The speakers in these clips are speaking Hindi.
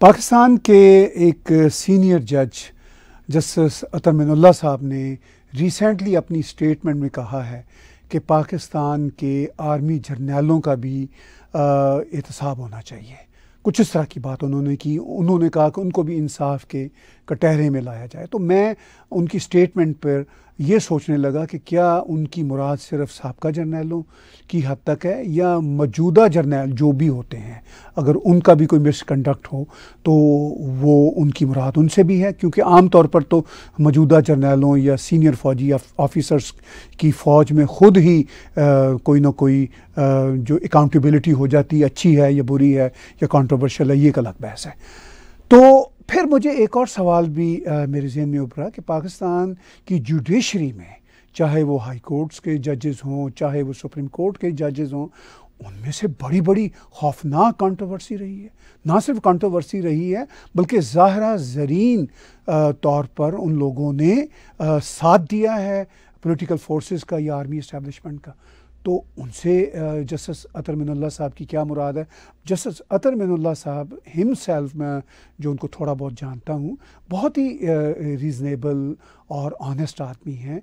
पाकिस्तान के एक सीनियर जज जस्टिस अतरमिनल्ला साहब ने रिसेंटली अपनी स्टेटमेंट में कहा है कि पाकिस्तान के आर्मी जर्नैलों का भी एहतसाब होना चाहिए कुछ इस तरह की बात उन्होंने की उन्होंने कहा कि उनको भी इंसाफ के कटहरे में लाया जाए तो मैं उनकी स्टेटमेंट पर ये सोचने लगा कि क्या उनकी मुराद सिर्फ सबका जर्नैलों की हद तक है या मौजूदा जर्नैल जो भी होते हैं अगर उनका भी कोई मिसकंडक्ट हो तो वो उनकी मुराद उनसे भी है क्योंकि आम तौर पर तो मौजूदा जर्नैलों या सीनियर फौजी या ऑफिसर्स की फ़ौज में ख़ुद ही आ, कोई ना कोई आ, जो अकाउंटेबिलिटी हो जाती है अच्छी है या बुरी है या कॉन्ट्रोवर्शल है ये एक अलग बहस है तो फिर मुझे एक और सवाल भी आ, मेरे जहन में उभरा कि पाकिस्तान की जुडिशरी में चाहे वो हाई कोर्ट्स के जजेस हों चाहे वो सुप्रीम कोर्ट के जजेस हों उनमें से बड़ी बड़ी खौफनाक कंट्रोवर्सी रही है ना सिर्फ कंट्रोवर्सी रही है बल्कि ज़ाहरा ज़रीन तौर पर उन लोगों ने आ, साथ दिया है पॉलिटिकल फोर्सेस का या आर्मी इस्टेब्लिशमेंट का तो उनसे जस्टिस अतर मिनल्ला साहब की क्या मुराद है जस्टिस अतर मिनल्ला साहब हिम सेल्फ मैं जो उनको थोड़ा बहुत जानता हूँ बहुत ही रीज़नेबल और ऑनेस्ट आदमी हैं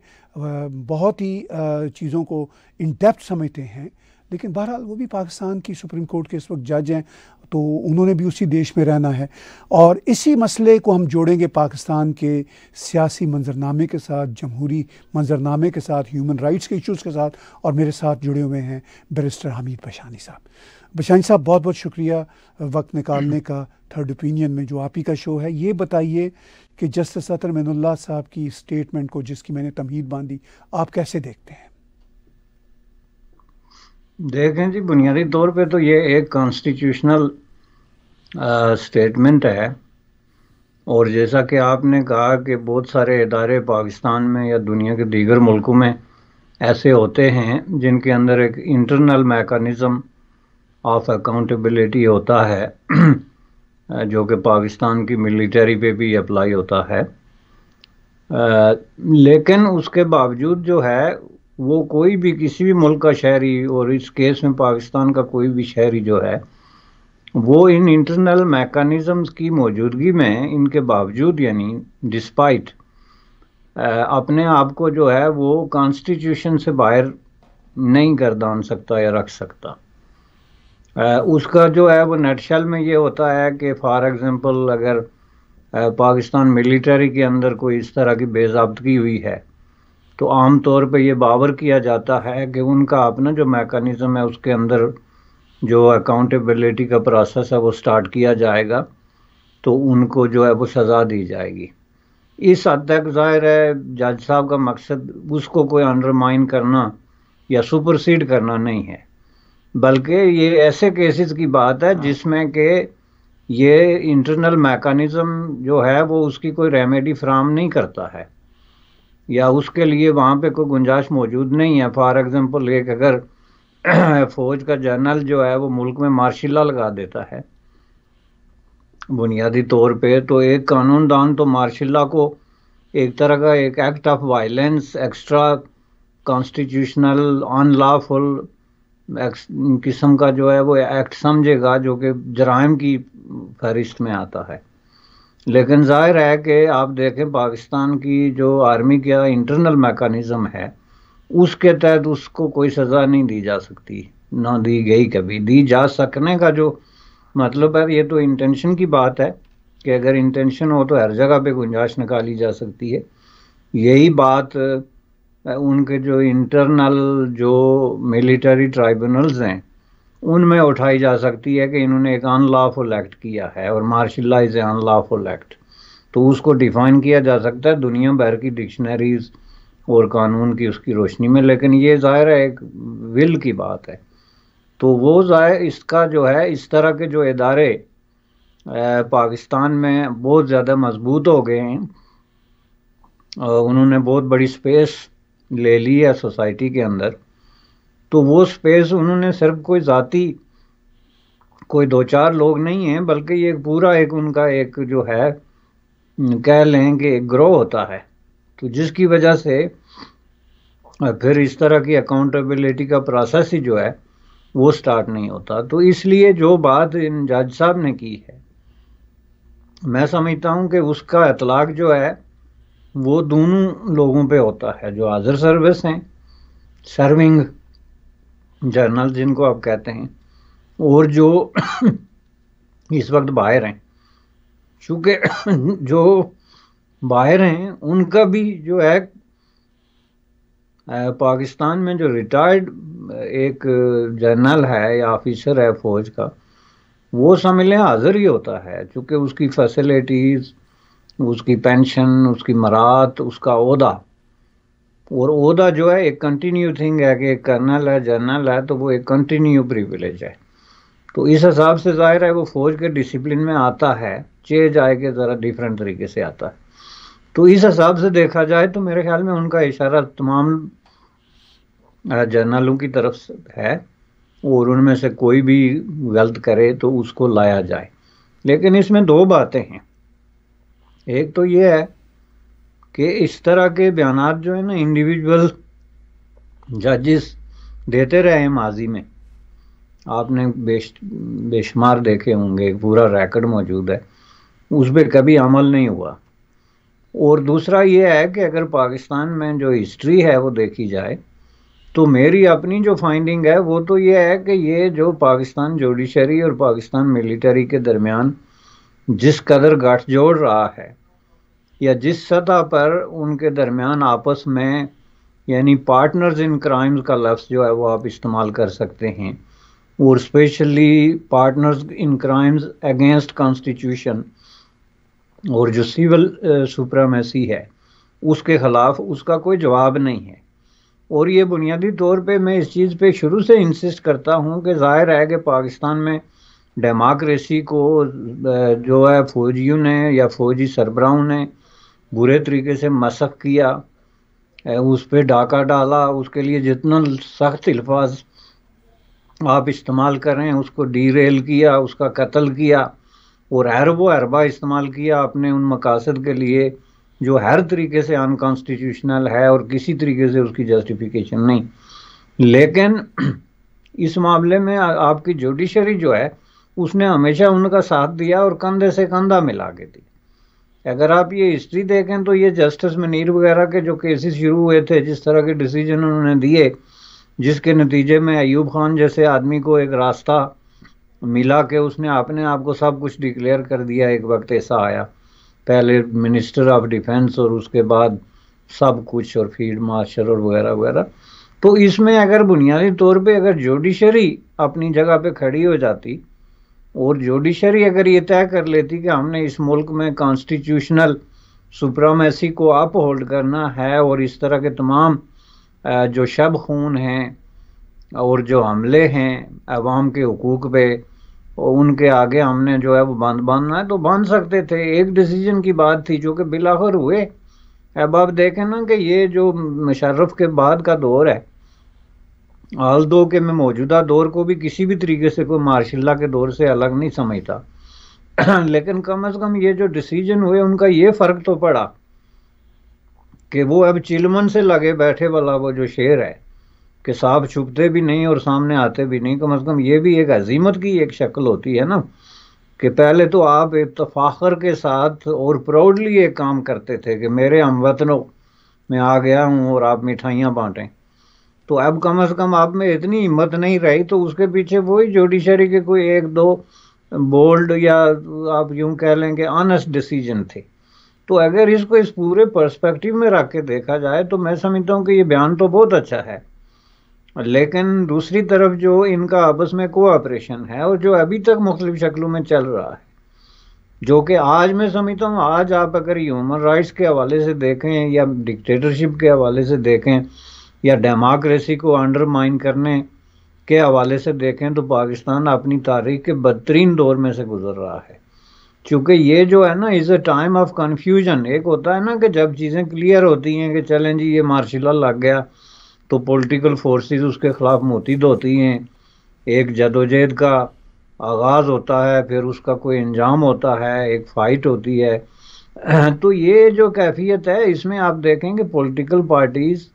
बहुत ही चीज़ों को इन डेप्थ समझते हैं लेकिन बहरहाल वो भी पाकिस्तान की सुप्रीम कोर्ट के इस वक्त जज हैं तो उन्होंने भी उसी देश में रहना है और इसी मसले को हम जोड़ेंगे पाकिस्तान के सियासी मंजरनामे के साथ जमहूरी मंजरनामे के साथ ह्यूमन राइट्स के इश्यूज़ के साथ और मेरे साथ जुड़े हुए हैं बैरिस्टर हमीद बशानी साहब बशानी साहब बहुत बहुत शुक्रिया वक्त निकालने का थर्ड ओपिनियन में जो आप ही का शो है ये बताइए कि जस्टिस अतर मैनुल्ला साहब की स्टेटमेंट को जिसकी मैंने तमहीद बांधी आप कैसे देखते हैं देखें जी बुनियादी तौर पे तो ये एक कॉन्स्टिट्यूशनल स्टेटमेंट है और जैसा कि आपने कहा कि बहुत सारे इदारे पाकिस्तान में या दुनिया के दीगर मुल्कों में ऐसे होते हैं जिनके अंदर एक इंटरनल मैकानिज़म ऑफ अकाउंटेबिलिटी होता है जो कि पाकिस्तान की मिलिट्री पे भी अप्लाई होता है आ, लेकिन उसके बावजूद जो है वो कोई भी किसी भी मुल्क का शहरी और इस केस में पाकिस्तान का कोई भी शहरी जो है वो इन इंटरनल मैकानिज़म्स की मौजूदगी में इनके बावजूद यानी डिस्पाइट अपने आप को जो है वो कॉन्स्टिट्यूशन से बाहर नहीं गर्दान सकता या रख सकता आ, उसका जो है वो नटशल में ये होता है कि फॉर एग्ज़ाम्पल अगर पाकिस्तान मिलिट्री के अंदर कोई इस तरह की बेजाबतगी हुई है तो आम तौर पे ये बावर किया जाता है कि उनका अपना जो मेकानिज़म है उसके अंदर जो अकाउंटेबिलिटी का प्रोसेस है वो स्टार्ट किया जाएगा तो उनको जो है वो सज़ा दी जाएगी इस हद तक जाहिर है जज साहब का मकसद उसको कोई अंडरमाइन करना या सुपरसीड करना नहीं है बल्कि ये ऐसे केसेस की बात है हाँ। जिसमें कि ये इंटरनल मैकानिज़म जो है वो उसकी कोई रेमेडी फ्राहम नहीं करता है या उसके लिए वहाँ पे कोई गुंजाइश मौजूद नहीं है फॉर एग्ज़ाम्पल एक अगर फौज का जनरल जो है वो मुल्क में मार्शिला लगा देता है बुनियादी तौर पे तो एक कानून दान तो मार्शिला को एक तरह का एक act of violence extra constitutional unlawful किस्म का जो है वो एक्ट समझेगा जो कि जराइम की फहरिस्त में आता है लेकिन ज़ाहिर है कि आप देखें पाकिस्तान की जो आर्मी का इंटरनल मेकानिज़म है उसके तहत उसको कोई सज़ा नहीं दी जा सकती ना दी गई कभी दी जा सकने का जो मतलब है ये तो इंटेंशन की बात है कि अगर इंटेंशन हो तो हर जगह पे गुंजाइश निकाली जा सकती है यही बात उनके जो इंटरनल जो मिलिट्री ट्राइब्यूनल्स हैं उनमें उठाई जा सकती है कि इन्होंने एक अनलॉफुल एक्ट किया है और martial law is a unlawful act तो उसको डिफाइन किया जा सकता है दुनिया भर की डिक्शनरीज और कानून की उसकी रोशनी में लेकिन ये ज़ाहिर है एक विल की बात है तो वो ज़ाहिर इसका जो है इस तरह के जो इदारे पाकिस्तान में बहुत ज़्यादा मजबूत हो गए हैं उन्होंने बहुत बड़ी स्पेस ले ली है सोसाइटी के अंदर तो वो स्पेस उन्होंने सिर्फ कोई ज़ाती कोई दो चार लोग नहीं हैं बल्कि ये पूरा एक उनका एक जो है कह लें कि एक ग्रो होता है तो जिसकी वजह से फिर इस तरह की अकाउंटेबिलिटी का प्रोसेस ही जो है वो स्टार्ट नहीं होता तो इसलिए जो बात इन जज साहब ने की है मैं समझता हूँ कि उसका इतलाक जो है वो दोनों लोगों पे होता है जो हाजिर सर्विस हैं सर्विंग जर्नल जिनको आप कहते हैं और जो इस वक्त बाहर हैं चूँकि जो बाहर हैं उनका भी जो है पाकिस्तान में जो रिटायर्ड एक जर्नल है या ऑफिसर है फौज का वो सम्मेलन हाजिर ही होता है चूँकि उसकी फैसिलिटीज़ उसकी पेंशन उसकी मरात उसका अहदा और ओहदा जो है एक कंटिन्यू थिंग है कि कर्नल है जनरल है तो वो एक कंटिन्यू प्रिविलेज है तो इस हिसाब से जाहिर है वो फौज के डिसिप्लिन में आता है चे आए के ज़रा डिफरेंट तरीके से आता है तो इस हिसाब से देखा जाए तो मेरे ख्याल में उनका इशारा तमाम जर्नलों की तरफ है और उनमें से कोई भी गलत करे तो उसको लाया जाए लेकिन इसमें दो बातें हैं एक तो ये है कि इस तरह के बयान जो है ना इंडिविजुअल जजिस देते रहे हैं माजी में आपने बेश बेशुमार देखे होंगे पूरा रैकड मौजूद है उस पर कभी अमल नहीं हुआ और दूसरा ये है कि अगर पाकिस्तान में जो हिस्ट्री है वो देखी जाए तो मेरी अपनी जो फाइंडिंग है वो तो ये है कि ये जो पाकिस्तान जुडिशरी और पाकिस्तान मिलिट्री के दरमियान जिस कदर गठजोड़ रहा है या जिस सतह पर उनके दरमियान आपस में यानी पार्टनर्स इन क्राइम्स का लफ्ज़ जो है वो आप इस्तेमाल कर सकते हैं और specially partners in crimes against constitution और जो सिविल सुप्रामेसी है उसके ख़िलाफ़ उसका कोई जवाब नहीं है और ये बुनियादी तौर पे मैं इस चीज़ पे शुरू से इंसिस्ट करता हूँ कि ज़ाहिर है कि पाकिस्तान में डेमोक्रेसी को जो है फौजियों ने या फौजी सरबराहों ने बुरे तरीके से मशक किया उस पर डाका डाला उसके लिए जितना सख्त अल्फाज आप इस्तेमाल करें उसको डीरेल किया उसका कत्ल किया और अरबो अरबा इस्तेमाल किया आपने उन मकासद के लिए जो हर तरीके से अनकॉन्स्टिट्यूशनल है और किसी तरीके से उसकी जस्टिफिकेशन नहीं लेकिन इस मामले में आपकी जुडिशरी जो है उसने हमेशा उनका साथ दिया और कंधे से कंधा मिला के दी अगर आप ये हिस्ट्री देखें तो ये जस्टिस मनीर वगैरह के जो केसेस शुरू हुए थे जिस तरह के डिसीजन उन्होंने दिए जिसके नतीजे में अयूब खान जैसे आदमी को एक रास्ता मिला के उसने अपने आप को सब कुछ डिक्लेयर कर दिया एक वक्त ऐसा आया पहले मिनिस्टर ऑफ डिफेंस और उसके बाद सब कुछ और फील्ड मार्शल और वगैरह वगैरह तो इसमें अगर बुनियादी तौर पे अगर जुडिशरी अपनी जगह पे खड़ी हो जाती और जुडिशरी अगर ये तय कर लेती कि हमने इस मुल्क में कॉन्स्टिट्यूशनल सुप्रामेसी को अप होल्ड करना है और इस तरह के तमाम जो शब खून हैं और जो हमले हैं अवाम के हकूक़ पे उनके आगे हमने जो है वो बांध बांधना है तो बांध सकते थे एक डिसीजन की बात थी जो कि बिलाखर हुए अब आप देखें ना कि ये जो मुशर्रफ के बाद का दौर है आल दो के मैं मौजूदा दौर को भी किसी भी तरीके से कोई मार्शल्ला के दौर से अलग नहीं समझता लेकिन कम से कम ये जो डिसीजन हुए उनका ये फ़र्क तो पड़ा कि वो अब चिलमन से लगे बैठे वाला वो जो शेर है कि साफ छुपते भी नहीं और सामने आते भी नहीं कम अज़ कम ये भी एक अजीमत की एक शक्ल होती है ना कि पहले तो आप इतफाखर के साथ और प्राउडली ये काम करते थे कि मेरे हम वतनों में आ गया हूँ और आप मिठाइयाँ बाँटें तो अब कम से कम आप में इतनी हिम्मत नहीं रही तो उसके पीछे वही जोडिशरी के कोई एक दो बोल्ड या आप यूं कह लेंगे ऑनेस्ट डिसीजन थे तो अगर इसको इस पूरे पर्सपेक्टिव में रख के देखा जाए तो मैं समझता हूँ कि ये बयान तो बहुत अच्छा है लेकिन दूसरी तरफ जो इनका आपस में कोऑपरेशन है और जो अभी तक मुख्तलिफ शक्लों में चल रहा है जो कि आज मैं समझता हूँ आज आप अगर ह्यूमन राइट्स के हवाले से देखें या डिक्टेटरशिप के हवाले से देखें या डेमोक्रेसी को अंडरमाइन करने के हवाले से देखें तो पाकिस्तान अपनी तारीख के बदतरीन दौर में से गुजर रहा है क्योंकि ये जो है ना is a time of confusion एक होता है ना कि जब चीज़ें क्लियर होती हैं कि चलें जी ये मार्शल लग गया तो पॉलिटिकल फोर्सेस उसके ख़िलाफ़ मुतद होती हैं एक जदोजहद का आगाज़ होता है फिर उसका कोई इंजाम होता है एक फ़ाइट होती है तो ये जो कैफियत है इसमें आप देखेंगे पॉलिटिकल पार्टीज़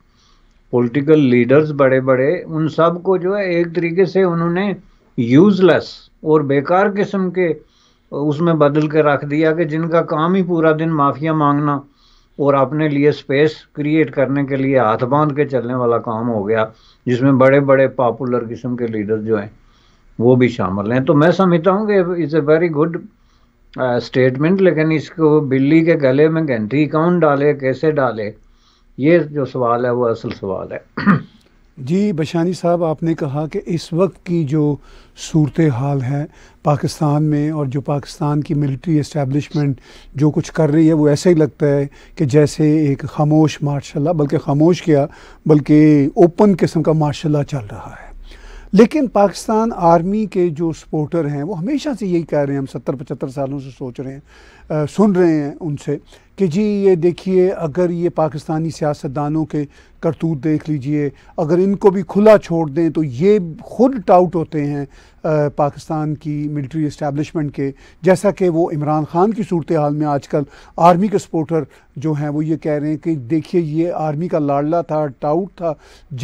पॉलिटिकल लीडर्स बड़े बड़े उन सब को जो है एक तरीके से उन्होंने यूजलेस और बेकार किस्म के उसमें बदल के रख दिया कि जिनका काम ही पूरा दिन माफिया मांगना और अपने लिए स्पेस क्रिएट करने के लिए हाथ बांध के चलने वाला काम हो गया जिसमें बड़े बड़े पॉपुलर किस्म के लीडर जो हैं वो भी शामिल हैं तो मैं समझता हूँ कि is a very good statement लेकिन इसको बिल्ली के गले में घंटी कौन डाले कैसे डाले ये जो सवाल है वो असल सवाल है जी बशानी साहब आपने कहा कि इस वक्त की जो सूरत हाल है पाकिस्तान में और जो पाकिस्तान की मिलिट्री इस्टेबलिशमेंट जो कुछ कर रही है वो ऐसे ही लगता है कि जैसे एक खामोश मार्शल बल्कि खामोश क्या बल्कि ओपन किस्म का मार्शल चल रहा है लेकिन पाकिस्तान आर्मी के जो सपोर्टर हैं वो हमेशा से यही कह रहे हैं हम सत्तर पचहत्तर सालों से सोच रहे हैं आ, सुन रहे हैं उनसे कि जी ये देखिए अगर ये पाकिस्तानी सियासतदानों के करतूत देख लीजिए अगर इनको भी खुला छोड़ दें तो ये खुद टाउट होते हैं आ, पाकिस्तान की मिलिट्री इस्टेबलिशमेंट के जैसा कि वो इमरान ख़ान की सूरत हाल में आजकल आर्मी के सपोर्टर जो हैं वो ये कह रहे हैं कि देखिए ये आर्मी का लाडला था टाउट था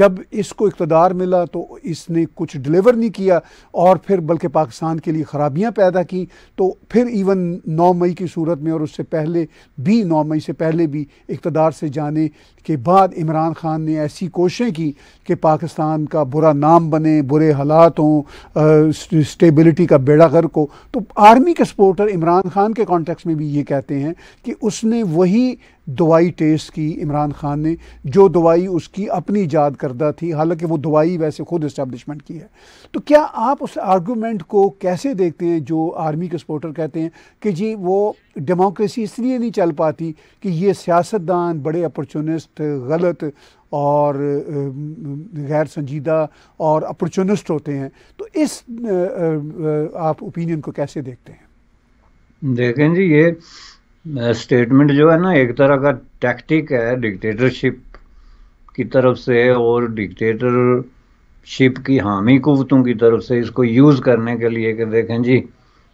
जब इसको इकतदार मिला तो इसने कुछ डिलीवर नहीं किया और फिर बल्कि पाकिस्तान के लिए ख़राबियाँ पैदा की तो फिर इवन नौ मई की सूरत में और उससे पहले भी ही नौ मई से पहले भी इकतदार से जाने के बाद इमरान ख़ान ने ऐसी कोशिशें की कि पाकिस्तान का बुरा नाम बने बुरे हालात हों स्टेबिलिटी का बेड़ा गर्क हो तो आर्मी के सपोर्टर इमरान ख़ान के कॉन्टेक्स में भी ये कहते हैं कि उसने वही दवाई टेस्ट की इमरान ख़ान ने जो दवाई उसकी अपनी ईजाद करदा थी हालांकि वो दवाई वैसे खुद इस्टेब्लिशमेंट की है तो क्या आप उस आर्गूमेंट को कैसे देखते हैं जो आर्मी के सपोर्टर कहते हैं कि जी वो डेमोक्रेसी इसलिए नहीं चल पाती कि ये सियासतदान बड़े अपॉर्चुनिस्ट गलत और गैर संजीदा और अपॉर्चुनिस्ट होते हैं तो इस आप ओपिनियन को कैसे देखते हैं देखें जी ये स्टेटमेंट जो है ना एक तरह का टैक्टिक है डिक्टेटरशिप की तरफ से और डिक्टेटरशिप की हामी कुतों की तरफ से इसको यूज़ करने के लिए कि देखें जी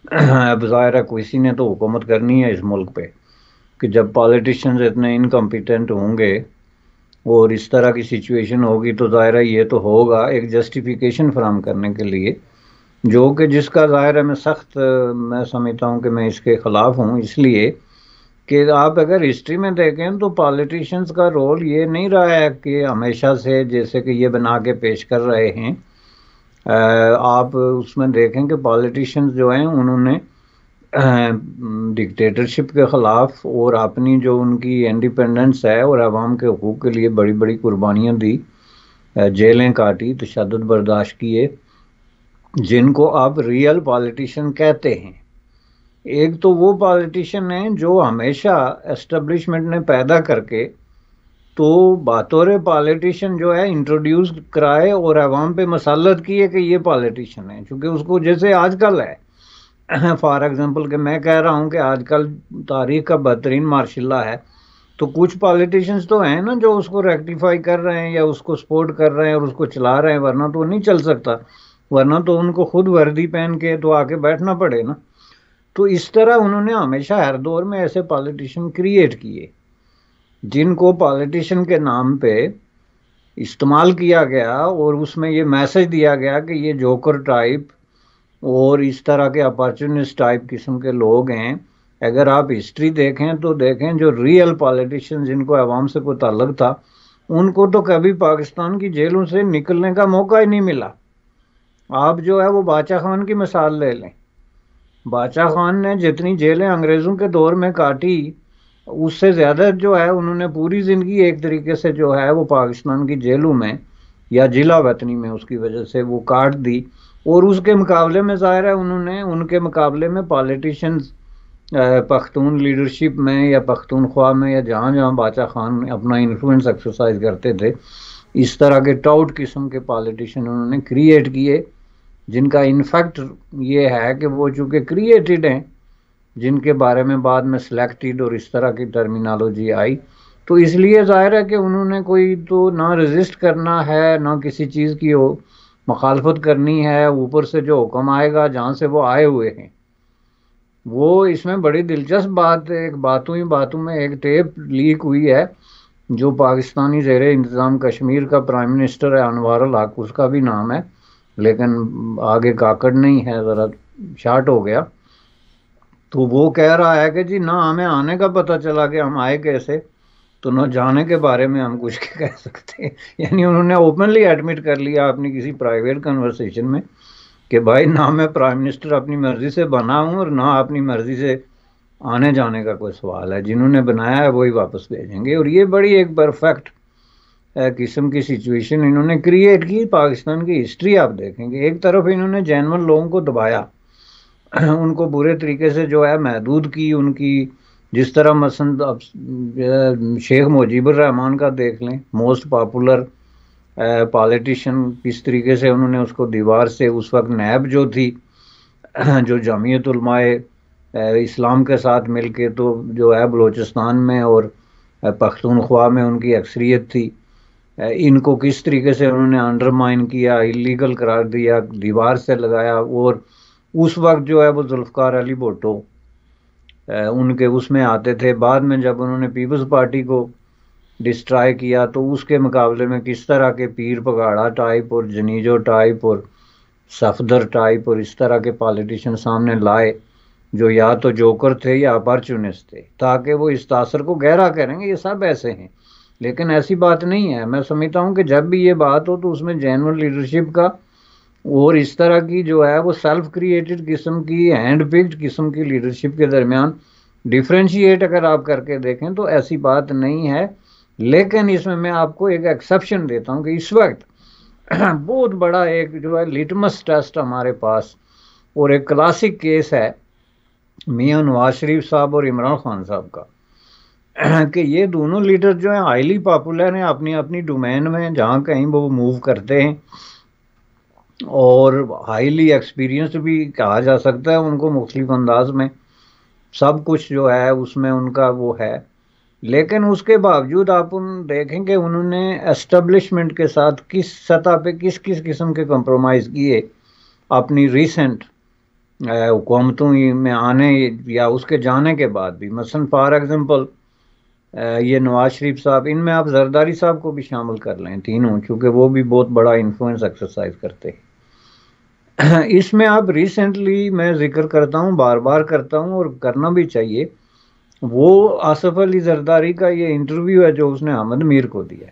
अब ज़ाहिर है किसी ने तो हुकूमत करनी है इस मुल्क पे कि जब पॉलिटिशियंस इतने इनकम्पिटेंट होंगे और इस तरह की सिचुएशन होगी तो ज़ाहिर ये तो होगा एक जस्टिफिकेशन फ्राहम करने के लिए जो कि जिसका ज़ाहिर है मैं सख्त मैं समझता हूँ कि मैं इसके ख़िलाफ़ हूँ इसलिए कि आप अगर हिस्ट्री में देखें तो पॉलिटिशियंस का रोल ये नहीं रहा है कि हमेशा से जैसे कि ये बना के पेश कर रहे हैं आप उसमें देखें कि पॉलिटिशियंस जो हैं उन्होंने डिक्टेटरशिप के ख़िलाफ़ और अपनी जो उनकी इंडिपेंडेंस है और आवाम के हकूक़ के लिए बड़ी बड़ी कुर्बानियाँ दी जेलें काटी तशद बर्दाश्त किए जिनको आप रियल पॉलिटिशन कहते हैं एक तो वो पॉलिटिशन हैं जो हमेशा एस्टेब्लिशमेंट ने पैदा करके तो बतौर पॉलिटिशन जो है इंट्रोड्यूस कराए और आवाम पे मसालत किए कि ये पॉलिटिशन है क्योंकि उसको जैसे आजकल है फॉर एग्जांपल कि मैं कह रहा हूँ कि आजकल तारीख का बेहतरीन मार्शल्ला है तो कुछ पॉलिटिशियंस तो हैं ना जो उसको रेक्टिफाई कर रहे हैं या उसको सपोर्ट कर रहे हैं और उसको चला रहे हैं वरना तो नहीं चल सकता वरना तो उनको खुद वर्दी पहन के तो आके बैठना पड़े ना तो इस तरह उन्होंने हमेशा हर दौर में ऐसे पॉलिटिशियन क्रिएट किए जिनको पॉलिटिशियन के नाम पे इस्तेमाल किया गया और उसमें ये मैसेज दिया गया कि ये जोकर टाइप और इस तरह के अपॉर्चुनिस्ट टाइप किस्म के लोग हैं अगर आप हिस्ट्री देखें तो देखें जो रियल पॉलिटिशियन जिनको आवाम से कोई ताल्लक था उनको तो कभी पाकिस्तान की जेलों से निकलने का मौका ही नहीं मिला आप जो है वो बादशाह खान की मिसाल ले लें बादशाह खान ने जितनी जेलें अंग्रेज़ों के दौर में काटी उससे ज़्यादा जो है उन्होंने पूरी ज़िंदगी एक तरीके से जो है वो पाकिस्तान की जेलों में या जिला वतनी में उसकी वजह से वो काट दी और उसके मुकाबले में ज़ाहिर है उन्होंने उनके मुकाबले में पॉलिटिशन्स पख्तून लीडरशिप में या पख्तून में या जहाँ जहाँ बादशाह खान अपना इन्फ्लुएंस एक्सरसाइज करते थे इस तरह के टाउट किस्म के पॉलिटिशन उन्होंने क्रिएट किए जिनका इनफैक्ट ये है कि वो चूँकि क्रिएटेड हैं जिनके बारे में बाद में सिलेक्टेड और इस तरह की टर्मिनोलॉजी आई तो इसलिए ज़ाहिर है कि उन्होंने कोई तो ना रजिस्ट करना है ना किसी चीज़ की हो मखालफत करनी है ऊपर से जो हुक्म आएगा जहाँ से वो आए हुए हैं वो इसमें बड़ी दिलचस्प बात एक बातों ही बातों में एक टेप लीक हुई है जो पाकिस्तानी जेर इंतज़ाम कश्मीर का प्राइम मिनिस्टर है अनवर हक उसका भी नाम है लेकिन आगे काकड़ नहीं है ज़रा शार्ट हो गया तो वो कह रहा है कि जी ना हमें आने का पता चला कि हम आए कैसे तो न जाने के बारे में हम कुछ कह सकते यानी उन्होंने ओपनली एडमिट कर लिया अपनी किसी प्राइवेट कन्वर्सेशन में कि भाई ना मैं प्राइम मिनिस्टर अपनी मर्ज़ी से बना हूँ और ना अपनी मर्ज़ी से आने जाने का कोई सवाल है जिन्होंने बनाया है वही वापस भेजेंगे और ये बड़ी एक परफेक्ट किस्म की सिचुएशन इन्होंने क्रिएट की पाकिस्तान की हिस्ट्री आप देखेंगे एक तरफ इन्होंने जैनवन लोगों को दबाया उनको बुरे तरीके से जो है महदूद की उनकी जिस तरह मसंद शेख शेख रहमान का देख लें मोस्ट पॉपुलर पॉलिटिशन किस तरीके से उन्होंने उसको दीवार से उस वक्त नैब जो थी जो जमीयतलमाए इस्लाम के साथ मिल के तो जो है बलूचिस्तान में और पख्तूनख्वा में उनकी अक्सरियत थी इनको किस तरीके से उन्होंने अंडरमाइन किया इलीगल करार दिया दीवार से लगाया और उस वक्त जो है वो जुल्फ़ार अली भुट्टो उनके उसमें आते थे बाद में जब उन्होंने पीपल्स पार्टी को डिस्ट्रॉय किया तो उसके मुकाबले में किस तरह के पीर पगाड़ा टाइप और जनीजो टाइप और सफदर टाइप और इस तरह के पॉलिटिशियन सामने लाए जो या तो जोकर थे या अपॉर्चुनिस्ट थे ताकि वो इस तासर को गहरा करेंगे ये सब ऐसे हैं लेकिन ऐसी बात नहीं है मैं समझता हूँ कि जब भी ये बात हो तो उसमें जैन लीडरशिप का और इस तरह की जो है वो सेल्फ क्रिएटेड किस्म की हैंड पिक्ड किस्म की लीडरशिप के दरमियान डिफ्रेंशिएट अगर आप करके देखें तो ऐसी बात नहीं है लेकिन इसमें मैं आपको एक एक्सेप्शन देता हूँ कि इस वक्त बहुत बड़ा एक जो है लिटमस टेस्ट हमारे पास और एक क्लासिक केस है मियाँ नवाज शरीफ साहब और इमरान खान साहब का कि ये दोनों लीडर जो हैं हाईली पॉपुलर हैं अपनी अपनी डोमेन में जहाँ कहीं वो मूव करते हैं और हाईली एक्सपीरियंस भी कहा जा सकता है उनको मुख्तलिफ अंदाज में सब कुछ जो है उसमें उनका वो है लेकिन उसके बावजूद आप उन देखें कि उन्होंने एस्टेब्लिशमेंट के साथ किस सतह पे किस किस किस्म के कंप्रोमाइज़ किए अपनी रीसेंट हुकूमतों में आने या उसके जाने के बाद भी मसलन फॉर एग्ज़ाम्पल ये नवाज शरीफ साहब इनमें आप जरदारी साहब को भी शामिल कर लें तीनों चूँकि वो भी बहुत बड़ा इन्फ्लुएंस एक्सरसाइज करते हैं इसमें आप रिसेंटली मैं जिक्र करता हूँ बार बार करता हूँ और करना भी चाहिए वो आसफ अली जरदारी का ये इंटरव्यू है जो उसने अहमद मीर को दिया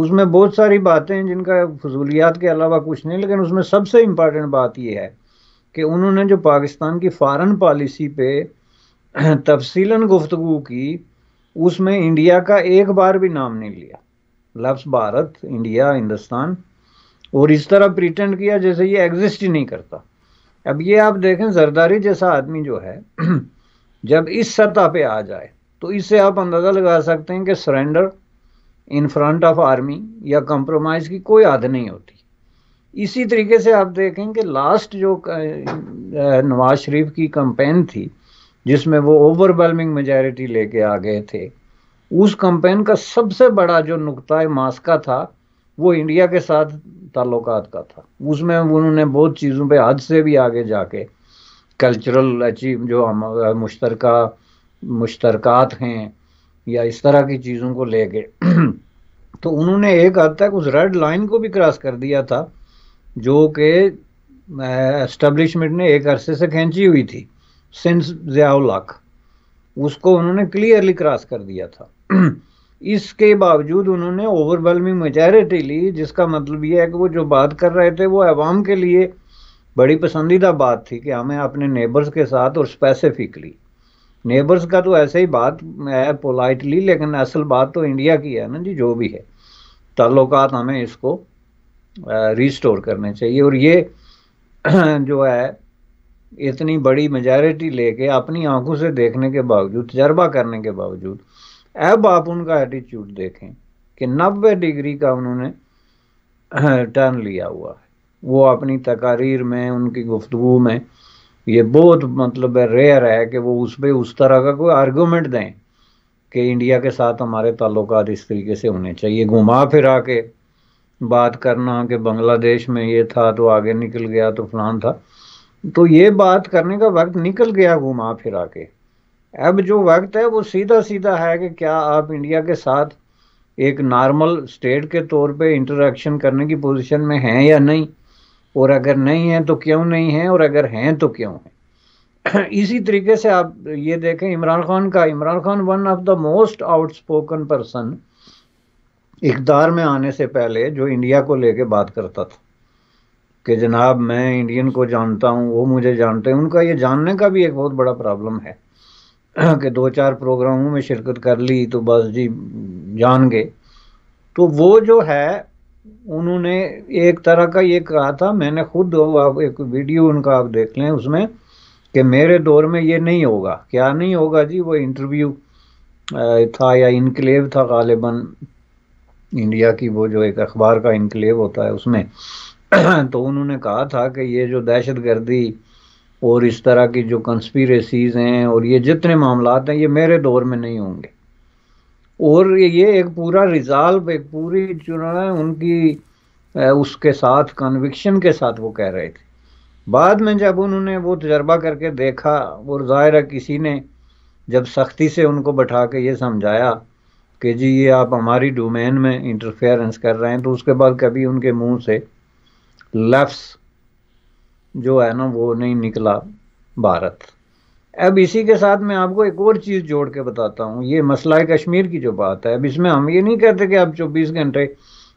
उसमें बहुत सारी बातें हैं जिनका फजूलियात के अलावा कुछ नहीं लेकिन उसमें सबसे इम्पॉर्टेंट बात यह है कि उन्होंने जो पाकिस्तान की फॉरन पॉलिसी पे तफसीला गुफ्तु की उसमें इंडिया का एक बार भी नाम नहीं लिया लफ्स भारत इंडिया हिंदुस्तान और इस तरह प्रिटेंड किया जैसे ये एग्जिस्ट ही नहीं करता अब ये आप देखें जरदारी जैसा आदमी जो है जब इस सतह पे आ जाए तो इससे आप अंदाज़ा लगा सकते हैं कि surrender in front of army या कंप्रोमाइज़ की कोई आद नहीं होती इसी तरीके से आप देखें कि लास्ट जो नवाज शरीफ की कंपेन थी जिसमें वो ओवरवेलमिंग मेजॉरिटी लेके आ गए थे उस कंपेन का सबसे बड़ा जो नुकता मास्का था वो इंडिया के साथ ताल्लुक का था उसमें उन्होंने बहुत चीज़ों पे हद से भी आगे जाके कल्चरल अचीव जो हम मुश्तर मुश्तरकात हैं या इस तरह की चीज़ों को लेके तो उन्होंने एक हद तक उस रेड लाइन को भी क्रॉस कर दिया था जो कि इस्टबलिशमेंट ने एक अरसे से खींची हुई थी सिंस ज़ियाउल उसको उन्होंने क्लियरली क्रॉस कर दिया था इसके बावजूद उन्होंने ओवरवेलमिंग मेजॉरिटी ली जिसका मतलब यह है कि वो जो बात कर रहे थे वो अवाम के लिए बड़ी पसंदीदा बात थी कि हमें अपने नेबर्स के साथ और स्पेसिफिकली नेबर्स का तो ऐसे ही बात है पोलाइटली लेकिन असल बात तो इंडिया की है ना जी जो भी है ताल्लुकात हमें इसको रिस्टोर करने चाहिए और ये जो है इतनी बड़ी मेजॉरिटी लेके अपनी आंखों से देखने के बावजूद तजर्बा करने के बावजूद अब आप उनका एटीट्यूड देखें कि 90 डिग्री का उन्होंने टर्न लिया हुआ है वो अपनी तकारीर में उनकी गुफ्तु में ये बहुत मतलब रेयर है कि वो उस पर उस तरह का कोई आर्गूमेंट दें कि इंडिया के साथ हमारे ताल्लुक इस तरीके से होने चाहिए घुमा फिरा के बात करना कि बांग्लादेश में ये था तो आगे निकल गया तो फलान था तो ये बात करने का वक्त निकल गया घुमा फिरा के अब जो वक्त है वो सीधा सीधा है कि क्या आप इंडिया के साथ एक नॉर्मल स्टेट के तौर पे इंटरेक्शन करने की पोजीशन में हैं या नहीं और अगर नहीं हैं तो क्यों नहीं हैं और अगर हैं तो क्यों हैं इसी तरीके से आप ये देखें इमरान खान का Imran Khan one of the most outspoken person इकदार में आने से पहले जो इंडिया को लेके बात करता था कि जनाब मैं इंडियन को जानता हूँ वो मुझे जानते हैं उनका ये जानने का भी एक बहुत बड़ा प्रॉब्लम है के दो चार प्रोग्रामों में शिरकत कर ली तो बस जी जान गए तो वो जो है उन्होंने एक तरह का ये कहा था मैंने खुद आप एक वीडियो उनका आप देख लें उसमें कि मेरे दौर में ये नहीं होगा क्या नहीं होगा जी वो इंटरव्यू था या इनक्लेव था गालिबा इंडिया की वो जो एक अखबार का इनकलेव होता है उसमें तो उन्होंने कहा था कि ये जो दहशत गर्दी और इस तरह की जो कंस्पीरेसीज़ हैं और ये जितने मामला हैं ये मेरे दौर में नहीं होंगे और ये एक पूरा रिजाल्व एक पूरी चुनाव उनकी उसके साथ कन्विक्शन के साथ वो कह रहे थे बाद में जब उन्होंने वो तजर्बा करके देखा और ज़ाहिर है किसी ने जब सख्ती से उनको बैठा के ये समझाया कि जी ये आप हमारी डोमेन में इंटरफेरेंस कर रहे हैं तो उसके बाद कभी उनके मुंह से लफ्स जो है ना वो नहीं निकला भारत अब इसी के साथ मैं आपको एक और चीज़ जोड़ के बताता हूँ ये मसला कश्मीर की जो बात है अब इसमें हम ये नहीं कहते कि आप चौबीस घंटे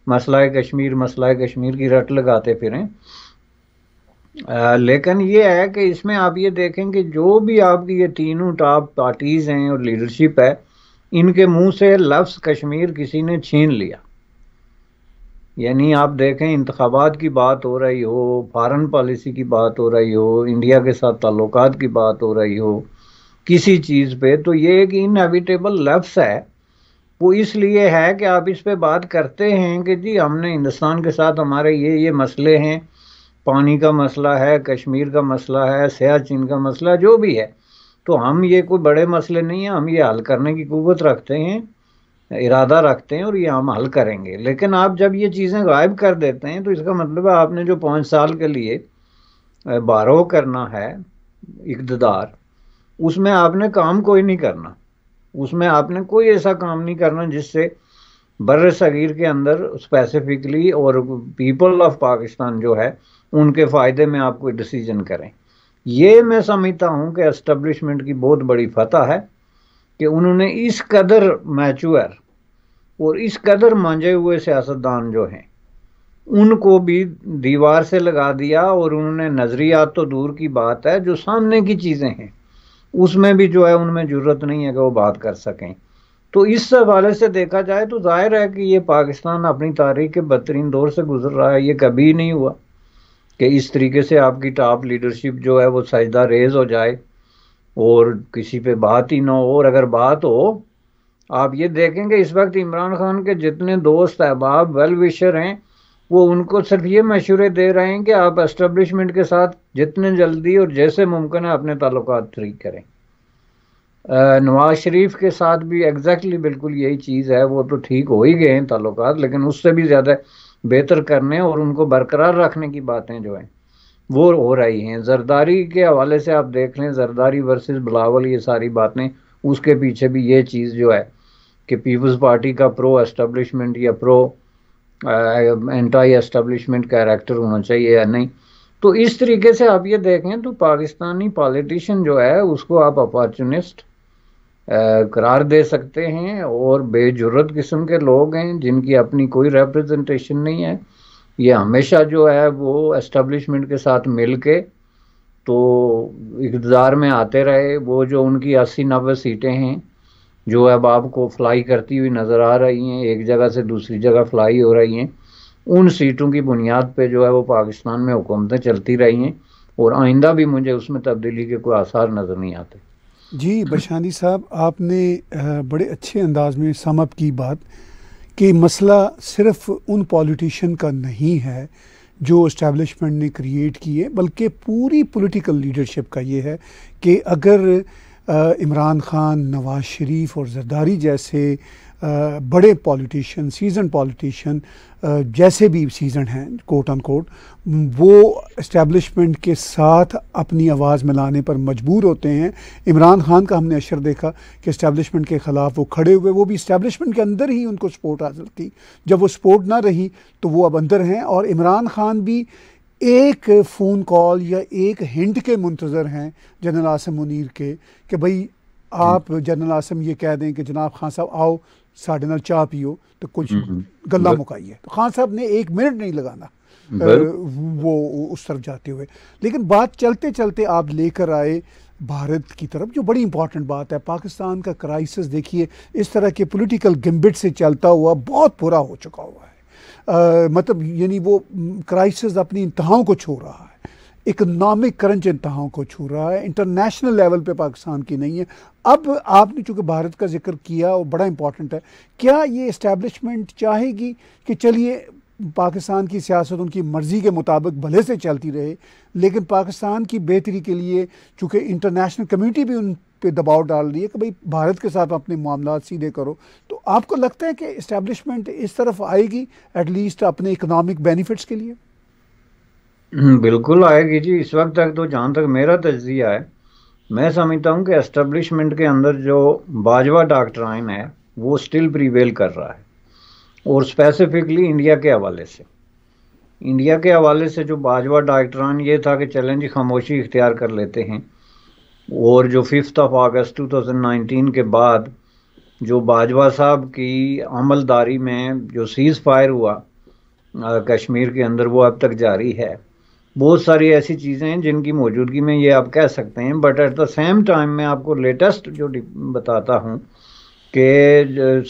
मसला कश्मीर मसला कश्मीर की रट लगाते फिरें लेकिन ये है कि इसमें आप ये देखें कि जो भी आपकी ये तीनों टॉप पार्टीज़ हैं और लीडरशिप है इनके मुंह से लफ्ज़ कश्मीर किसी ने छीन लिया यानी आप देखें इंतबात की बात हो रही हो फॉरेन पॉलिसी की बात हो रही हो इंडिया के साथ ताल्लुक की बात हो रही हो किसी चीज़ पे तो ये एक इनएविटेबल लफ्स है वो इसलिए है कि आप इस पे बात करते हैं कि जी हमने हिंदुस्तान के साथ हमारे ये ये मसले हैं पानी का मसला है कश्मीर का मसला है सियाचिन का मसला जो भी है तो हम ये कोई बड़े मसले नहीं हैं हम ये हल करने की कुत रखते हैं इरादा रखते हैं और ये हम हल करेंगे लेकिन आप जब ये चीज़ें गायब कर देते हैं तो इसका मतलब है आपने जो पाँच साल के लिए बारो करना है इकतदार उसमें आपने काम कोई नहीं करना उसमें आपने कोई ऐसा काम नहीं करना जिससे बर सगीर के अंदर स्पेसिफिकली और पीपल ऑफ पाकिस्तान जो है उनके फ़ायदे में आप कोई डिसीजन करें ये मैं समझता हूँ कि एस्टेब्लिशमेंट की बहुत बड़ी फतह है कि उन्होंने इस कदर मैचुअर और इस कदर मांझे हुए सियासतदान जो हैं उनको भी दीवार से लगा दिया और उन्होंने नज़रियात तो दूर की बात है जो सामने की चीज़ें हैं उसमें भी जो है उनमें ज़रूरत नहीं है कि वो बात कर सकें तो इस हवाले से देखा जाए तो जाहिर है कि ये पाकिस्तान अपनी तारीख के बदतरीन दौर से गुजर रहा है ये कभी नहीं हुआ कि इस तरीके से आपकी टॉप लीडरशिप जो है वो सजदा रेज हो जाए और किसी पे बात ही ना हो और अगर बात हो आप ये देखेंगे इस वक्त इमरान खान के जितने दोस्त अहबाब वेल विशर हैं वो उनको सिर्फ ये मशूरे दे रहे हैं कि आप एस्टेब्लिशमेंट के साथ जितने जल्दी और जैसे मुमकिन है अपने ताल्लुक ठीक करें नवाज शरीफ के साथ भी एग्जैक्टली exactly बिल्कुल यही चीज़ है वो तो ठीक हो ही गए हैं ताल्लुक लेकिन उससे भी ज़्यादा बेहतर करने और उनको बरकरार रखने की बातें जो हैं वो हो रही हैं जरदारी के हवाले से आप देख लें जरदारी वर्सेस बिलावल ये सारी बातें उसके पीछे भी ये चीज़ जो है कि पीपल्स पार्टी का प्रो एस्टेब्लिशमेंट या प्रो एंटी एस्टेब्लिशमेंट कैरेक्टर होना चाहिए या नहीं तो इस तरीके से आप ये देखें तो पाकिस्तानी पॉलिटिशियन जो है उसको आप अपॉर्चुनिस्ट करार दे सकते हैं और बेजुरत किस्म के लोग हैं जिनकी अपनी कोई रिप्रेजेंटेशन नहीं है ये हमेशा जो है वो एस्टेब्लिशमेंट के साथ मिल के तो इकतदार में आते रहे वो जो उनकी अस्सी नब्बे सीटें हैं जो अब आपको फ्लाई करती हुई नज़र आ रही हैं एक जगह से दूसरी जगह फ्लाई हो रही हैं उन सीटों की बुनियाद पे जो है वो पाकिस्तान में हुकूमतें चलती रही हैं और आइंदा भी मुझे उसमें तब्दीली के कोई आसार नज़र नहीं आते जी बशानी साहब आपने बड़े अच्छे अंदाज में समअप की बात कि मसला सिर्फ उन पॉलिटिशियन का नहीं है जो इस्टेबलिशमेंट ने क्रिएट किए बल्कि पूरी पॉलिटिकल लीडरशिप का ये है कि अगर इमरान खान नवाज शरीफ और जरदारी जैसे बड़े पॉलिटिशियन सीजन पॉलिटिशियन जैसे भी सीजन हैं कोट ऑन कोट वो इस्टेब्लिशमेंट के साथ अपनी आवाज़ मिलाने पर मजबूर होते हैं इमरान खान का हमने अशर देखा कि इस्टेब्लिशमेंट के ख़िलाफ़ वो खड़े हुए वो भी इस्टेब्लिशमेंट के अंदर ही उनको सपोर्ट हासिल की जब वो सपोर्ट ना रही तो वो अब अंदर हैं और इमरान खान भी एक फ़ोन कॉल या एक हिंट के मुंतज़र हैं जनरल आसम मुनर के कि भाई आप जनरल आसम ये कह दें कि जनाब खान साहब आओ साढ़े नाल चाह पियो तो कुछ हम्म, हम्म। गला मुकाइए तो खान साहब ने एक मिनट नहीं लगाना वो उस तरफ जाते हुए लेकिन बात चलते चलते आप लेकर आए भारत की तरफ जो बड़ी इंपॉर्टेंट बात है पाकिस्तान का क्राइसिस देखिए इस तरह के पॉलिटिकल गिम्बिट से चलता हुआ बहुत बुरा हो चुका हुआ है आ, मतलब यानी वो क्राइसिस अपनी इंतहाओं को छू रहा है इकनॉमिक करंट इंतहाओं को छू रहा है इंटरनेशनल लेवल पे पाकिस्तान की नहीं है अब आपने चूँकि भारत का जिक्र किया और बड़ा इंपॉर्टेंट है क्या ये इस्टेब्लिशमेंट चाहेगी कि चलिए पाकिस्तान की सियासत उनकी मर्ज़ी के मुताबिक भले से चलती रहे लेकिन पाकिस्तान की बेहतरी के लिए चूँकि इंटरनेशनल कम्यूनिटी भी उन पे दबाव डाल रही है कि भाई भारत के साथ अपने मामला सीधे करो तो आपको लगता है कि इस्टेब्लिशमेंट इस तरफ आएगी एटलीस्ट अपने इकोनॉमिक बेनिफिट्स के लिए बिल्कुल आएगी जी इस वक्त तक तो जहाँ तक मेरा तजिया है मैं समझता हूँ कि एस्टेब्लिशमेंट के अंदर जो बाजवा डॉक्ट्राइन है वो स्टिल प्रीवेल कर रहा है और स्पेसिफिकली इंडिया के हवाले से इंडिया के हवाले से जो बाजवा डॉक्ट्राइन ये था कि चलें जी खामोशी इख्तियार कर लेते हैं और जो फिफ्थ ऑफ अगस्त 2019 के बाद जो बाजवा साहब की अमलदारी में जो सीज़ फायर हुआ कश्मीर के अंदर वो अब तक जारी है बहुत सारी ऐसी चीज़ें हैं जिनकी मौजूदगी में ये आप कह सकते हैं but at the same time मैं आपको लेटेस्ट जो बताता हूँ कि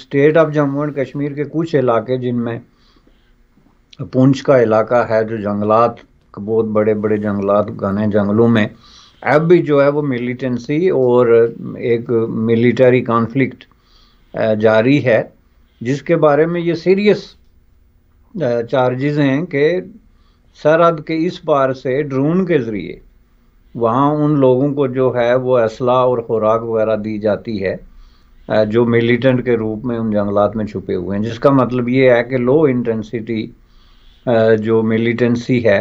state of Jammu and Kashmir के कुछ इलाके जिनमें पूंछ का इलाका है जो जंगलात बहुत बड़े बड़े जंगलात घने जंगलों में अब भी जो है वो मिलिटेंसी और एक मिलिटरी कॉन्फ्लिक्ट जारी है जिसके बारे में ये सीरियस चार्जेस हैं कि सरहद के इस पार से ड्रोन के ज़रिए वहाँ उन लोगों को जो है वो असला और ख़ुराक वगैरह दी जाती है जो मिलिटेंट के रूप में उन जंगलात में छुपे हुए हैं जिसका मतलब ये है कि लो इंटेंसिटी जो मिलिटेंसी है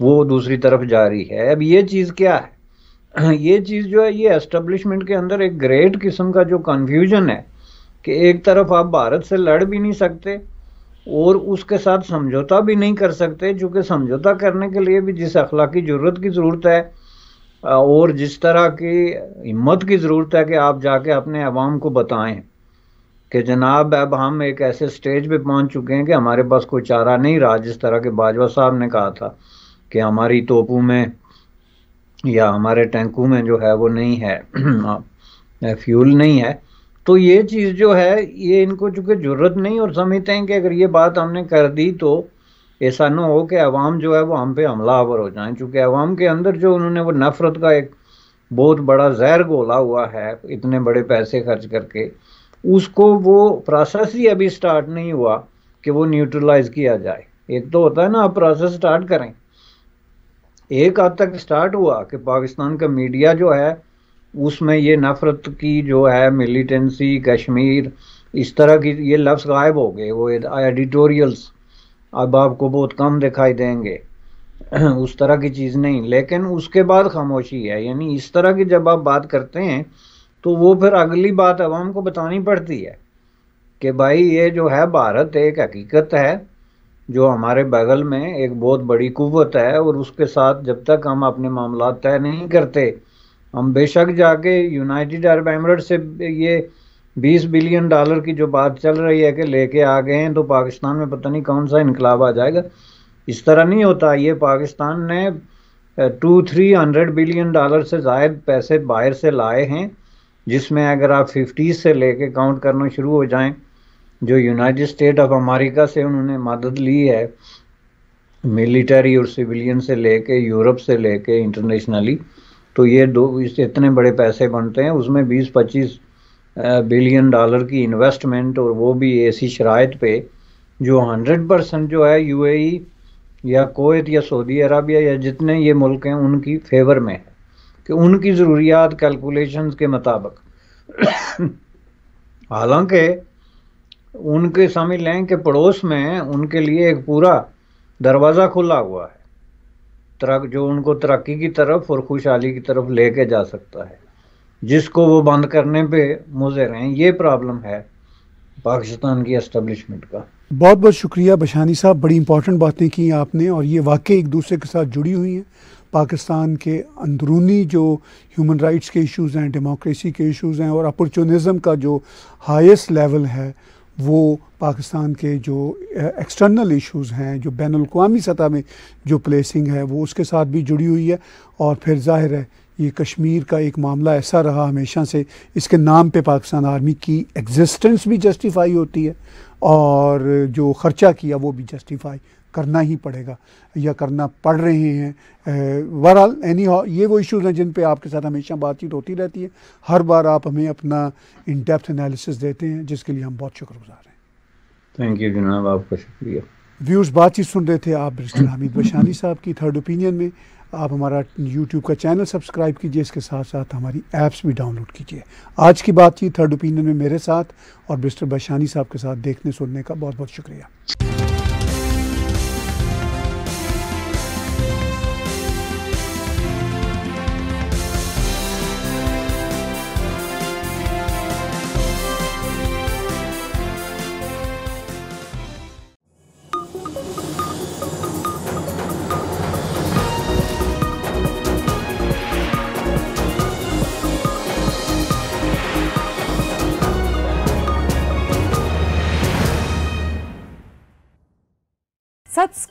वो दूसरी तरफ जारी है अब ये चीज़ क्या है ये चीज़ जो है ये एस्टेब्लिशमेंट के अंदर एक ग्रेट किस्म का जो कन्फ्यूजन है कि एक तरफ आप भारत से लड़ भी नहीं सकते और उसके साथ समझौता भी नहीं कर सकते चूँकि समझौता करने के लिए भी जिस अखलाक की ज़रूरत की ज़रूरत है और जिस तरह की हिम्मत की ज़रूरत है कि आप जाके अपने आवाम को बताएं कि जनाब अब हम एक ऐसे स्टेज पे पहुंच चुके हैं कि हमारे पास कोई चारा नहीं रहा जिस तरह के बाजवा साहब ने कहा था कि हमारी तोपों में या हमारे टैंकों में जो है वो नहीं है हाँ, फ्यूल नहीं है तो ये चीज़ जो है ये इनको चूंकि ज़रूरत नहीं और समझते हैं कि अगर ये बात हमने कर दी तो ऐसा ना हो कि अवाम जो है वो हम पे हमला आवर हो जाए चूंकि अवाम के अंदर जो उन्होंने वो नफ़रत का एक बहुत बड़ा जहर गोला हुआ है इतने बड़े पैसे खर्च करके उसको वो प्रोसेस ही अभी स्टार्ट नहीं हुआ कि वो न्यूट्रलाइज किया जाए एक तो होता है ना आप प्रोसेस स्टार्ट करें एक हद तक स्टार्ट हुआ कि पाकिस्तान का मीडिया जो है उसमें ये नफरत की जो है मिलिटेंसी कश्मीर इस तरह की ये लफ्ज़ गायब हो गए वो एडिटोरियल्स अब आपको बहुत कम दिखाई देंगे उस तरह की चीज़ नहीं लेकिन उसके बाद खामोशी है यानी इस तरह की जब आप बात करते हैं तो वो फिर अगली बात आवाम को बतानी पड़ती है कि भाई ये जो है भारत एक हकीकत है जो हमारे बगल में एक बहुत बड़ी कुवत है और उसके साथ जब तक हम अपने मामला तय नहीं करते हम बेशक जाके यूनाइटेड अरब एमरेट से ये 20 बिलियन डॉलर की जो बात चल रही है कि लेके आ गए हैं तो पाकिस्तान में पता नहीं कौन सा इनकलाब आ जाएगा इस तरह नहीं होता ये पाकिस्तान ने two three hundred billion dollar से जायद पैसे बाहर से लाए हैं जिसमें अगर आप फिफ्टीज़ से लेके काउंट करना शुरू हो जाएं जो यूनाइटेड स्टेट ऑफ अमेरिका से उन्होंने मदद ली है मिलिट्री और सिविलियन से लेके यूरोप से लेके इंटरनेशनली तो ये दो इतने बड़े पैसे बनते हैं उसमें 20-25 बिलियन डॉलर की इन्वेस्टमेंट और वो भी ऐसी शरात पे जो 100 परसेंट जो है यूएई e या कोत या सऊदी अरबिया या जितने ये मुल्क हैं उनकी फेवर में है कि उनकी ज़रूरियात कैलकुलेशंस के मुताबिक हालांकि उनके समझ लें कि पड़ोस में उनके लिए एक पूरा दरवाज़ा खुला हुआ है तरक जो उनको तरक्की की तरफ और खुशहाली की तरफ लेके जा सकता है जिसको वो बंद करने पे मुजर रहे ये प्रॉब्लम है पाकिस्तान की एस्टेब्लिशमेंट का बहुत बहुत शुक्रिया बशानी साहब बड़ी इंपॉर्टेंट बातें की आपने और ये वाकई एक दूसरे के साथ जुड़ी हुई हैं पाकिस्तान के अंदरूनी जो ह्यूमन राइट्स के इश्यूज़ हैं डेमोक्रेसी के इश्यूज़ हैं और अपॉर्चुनिज़म का जो हाईएस्ट लेवल है वो पाकिस्तान के जो एक्सटर्नल इश्यूज़ हैं जो बैन अवी सतह में जो प्लेसिंग है वो उसके साथ भी जुड़ी हुई है और फिर जाहिर है ये कश्मीर का एक मामला ऐसा रहा हमेशा से इसके नाम पे पाकिस्तान आर्मी की एग्जिस्टेंस भी जस्टिफाई होती है और जो ख़र्चा किया वो भी जस्टिफाई करना ही पड़ेगा या करना पड़ रहे हैं बहरहाल एनी ये वो इश्यूज़ हैं जिन पे आपके साथ हमेशा बातचीत होती रहती है हर बार आप हमें अपना इन डेप्थ एनालिसिस देते हैं जिसके लिए हम बहुत शुक्रगुजार हैं थैंक यू जनाब आपका शुक्रिया व्यूज़ बातचीत सुन रहे थे आप ब्रिस्टर हमीद बशानी साहब की थर्ड ओपिनियन में आप हमारा यूट्यूब का चैनल सब्सक्राइब कीजिए इसके साथ साथ हमारी ऐप्स भी डाउनलोड कीजिए आज की बातचीत थर्ड ओपिनियन में मेरे साथ और ब्रिस्टर बशानी साहब के साथ देखने सुनने का बहुत बहुत शुक्रिया